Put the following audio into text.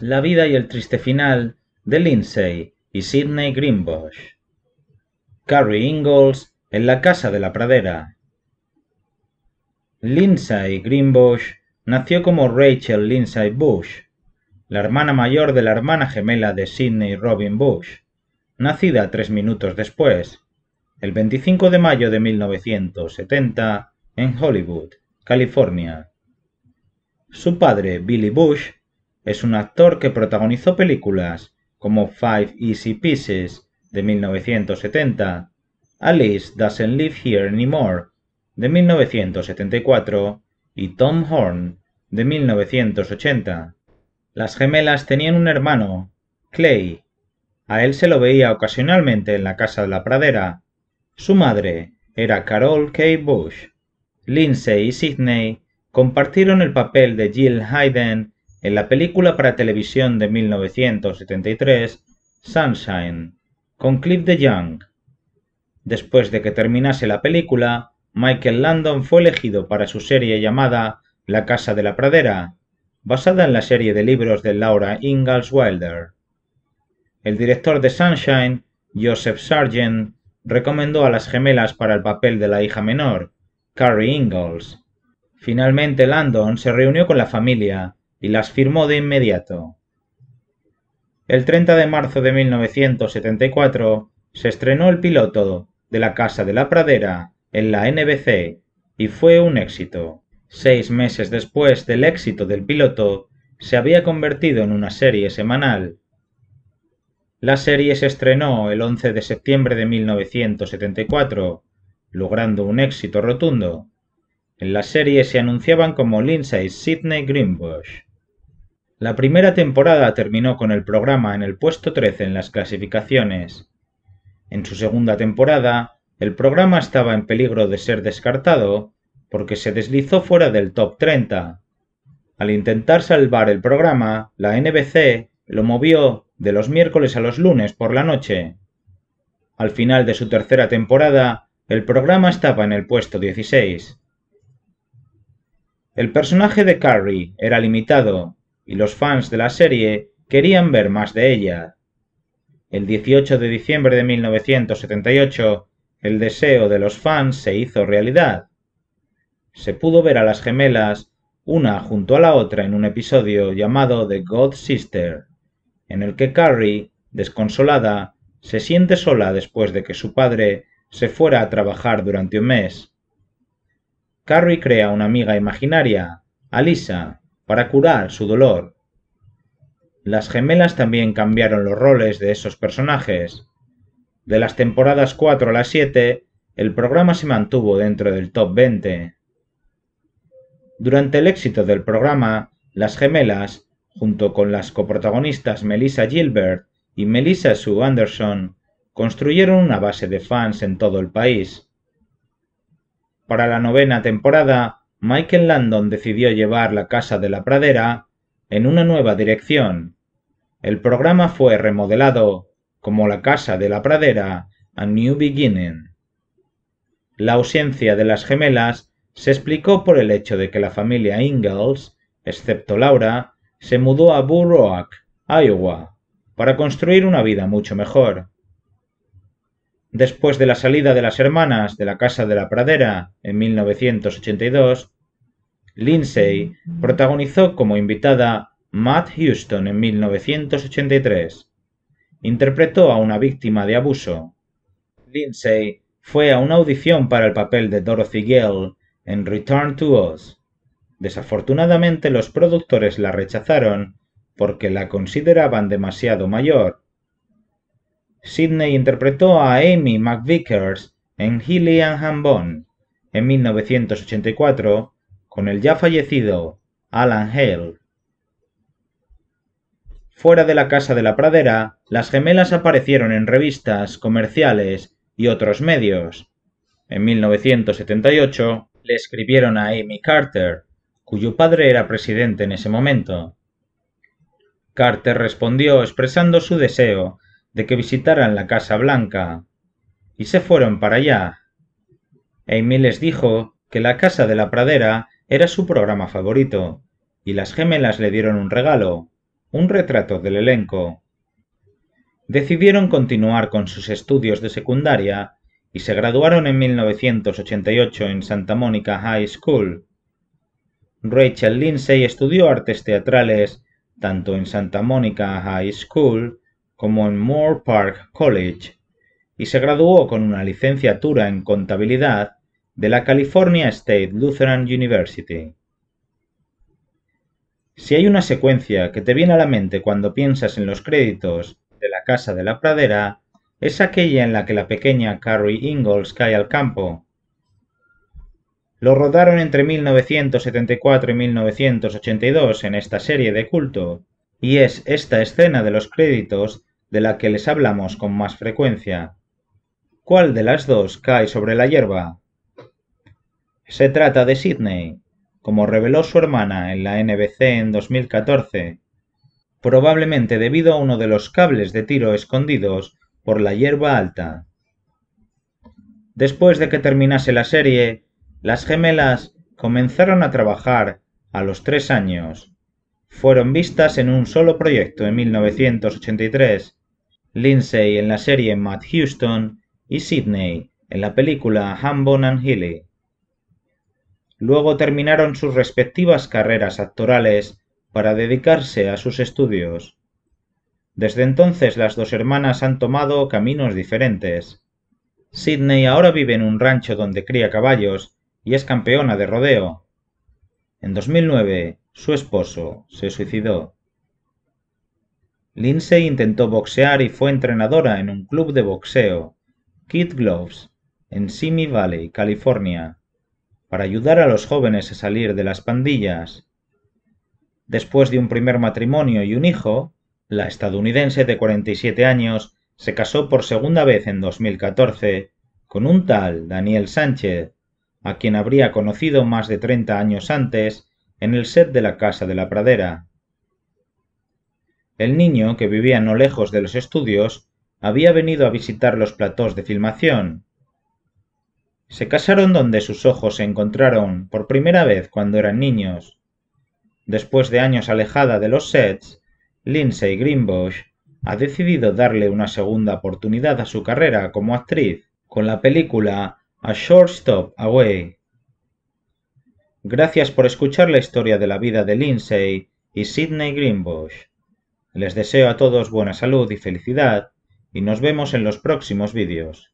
La vida y el triste final de Lindsay y Sidney Greenbush. Carrie Ingalls en la Casa de la Pradera. Lindsay Greenbush nació como Rachel Lindsay Bush, la hermana mayor de la hermana gemela de Sidney Robin Bush, nacida tres minutos después, el 25 de mayo de 1970, en Hollywood, California. Su padre, Billy Bush, es un actor que protagonizó películas como Five Easy Pieces de 1970, Alice Doesn't Live Here Anymore de 1974 y Tom Horn de 1980. Las gemelas tenían un hermano, Clay. A él se lo veía ocasionalmente en la casa de la pradera. Su madre era Carol K. Bush. Lindsay y Sidney compartieron el papel de Jill Hayden en la película para televisión de 1973, Sunshine, con Cliff de Young. Después de que terminase la película, Michael Landon fue elegido para su serie llamada La Casa de la Pradera, basada en la serie de libros de Laura Ingalls Wilder. El director de Sunshine, Joseph Sargent, recomendó a las gemelas para el papel de la hija menor, Carrie Ingalls. Finalmente Landon se reunió con la familia y las firmó de inmediato. El 30 de marzo de 1974 se estrenó El piloto de La Casa de la Pradera en la NBC y fue un éxito. Seis meses después del éxito del piloto, se había convertido en una serie semanal. La serie se estrenó el 11 de septiembre de 1974, logrando un éxito rotundo. En la serie se anunciaban como Lindsay Sidney Greenbush, la primera temporada terminó con el programa en el puesto 13 en las clasificaciones. En su segunda temporada, el programa estaba en peligro de ser descartado porque se deslizó fuera del top 30. Al intentar salvar el programa, la NBC lo movió de los miércoles a los lunes por la noche. Al final de su tercera temporada, el programa estaba en el puesto 16. El personaje de Carrie era limitado y los fans de la serie querían ver más de ella. El 18 de diciembre de 1978, el deseo de los fans se hizo realidad. Se pudo ver a las gemelas, una junto a la otra, en un episodio llamado The God Sister, en el que Carrie, desconsolada, se siente sola después de que su padre se fuera a trabajar durante un mes. Carrie crea una amiga imaginaria, Alisa, para curar su dolor. Las gemelas también cambiaron los roles de esos personajes. De las temporadas 4 a las 7, el programa se mantuvo dentro del top 20. Durante el éxito del programa, las gemelas, junto con las coprotagonistas Melissa Gilbert y Melissa Sue Anderson, construyeron una base de fans en todo el país. Para la novena temporada, Michael Landon decidió llevar la Casa de la Pradera en una nueva dirección. El programa fue remodelado como la Casa de la Pradera a New Beginning. La ausencia de las gemelas se explicó por el hecho de que la familia Ingalls, excepto Laura, se mudó a Burroak, Iowa, para construir una vida mucho mejor. Después de la salida de las hermanas de la Casa de la Pradera en 1982, Lindsay protagonizó como invitada Matt Houston en 1983. Interpretó a una víctima de abuso. Lindsay fue a una audición para el papel de Dorothy Gale en Return to Oz. Desafortunadamente los productores la rechazaron porque la consideraban demasiado mayor Sidney interpretó a Amy McVickers en *Hillian and Hambone en 1984 con el ya fallecido Alan Hale. Fuera de la Casa de la Pradera, las gemelas aparecieron en revistas, comerciales y otros medios. En 1978 le escribieron a Amy Carter, cuyo padre era presidente en ese momento. Carter respondió expresando su deseo de que visitaran la Casa Blanca, y se fueron para allá. Amy les dijo que la Casa de la Pradera era su programa favorito, y las gemelas le dieron un regalo, un retrato del elenco. Decidieron continuar con sus estudios de secundaria y se graduaron en 1988 en Santa Mónica High School. Rachel Lindsay estudió artes teatrales tanto en Santa Mónica High School como en Moore Park College y se graduó con una licenciatura en contabilidad de la California State Lutheran University. Si hay una secuencia que te viene a la mente cuando piensas en los créditos de La Casa de la Pradera, es aquella en la que la pequeña Carrie Ingalls cae al campo. Lo rodaron entre 1974 y 1982 en esta serie de culto, y es esta escena de los créditos de la que les hablamos con más frecuencia. ¿Cuál de las dos cae sobre la hierba? Se trata de Sidney, como reveló su hermana en la NBC en 2014, probablemente debido a uno de los cables de tiro escondidos por la hierba alta. Después de que terminase la serie, las gemelas comenzaron a trabajar a los tres años fueron vistas en un solo proyecto en 1983, Lindsay en la serie Matt Houston y Sidney en la película Hambone and Healy. Luego terminaron sus respectivas carreras actorales para dedicarse a sus estudios. Desde entonces las dos hermanas han tomado caminos diferentes. Sidney ahora vive en un rancho donde cría caballos y es campeona de rodeo. En 2009, su esposo se suicidó. Lindsay intentó boxear y fue entrenadora en un club de boxeo, Kid Gloves, en Simi Valley, California, para ayudar a los jóvenes a salir de las pandillas. Después de un primer matrimonio y un hijo, la estadounidense de 47 años se casó por segunda vez en 2014 con un tal Daniel Sánchez, a quien habría conocido más de 30 años antes en el set de la casa de la pradera. El niño, que vivía no lejos de los estudios, había venido a visitar los platós de filmación. Se casaron donde sus ojos se encontraron por primera vez cuando eran niños. Después de años alejada de los sets, Lindsay Greenbush ha decidido darle una segunda oportunidad a su carrera como actriz con la película A Short Stop Away. Gracias por escuchar la historia de la vida de Lindsay y Sidney Greenbush. Les deseo a todos buena salud y felicidad, y nos vemos en los próximos vídeos.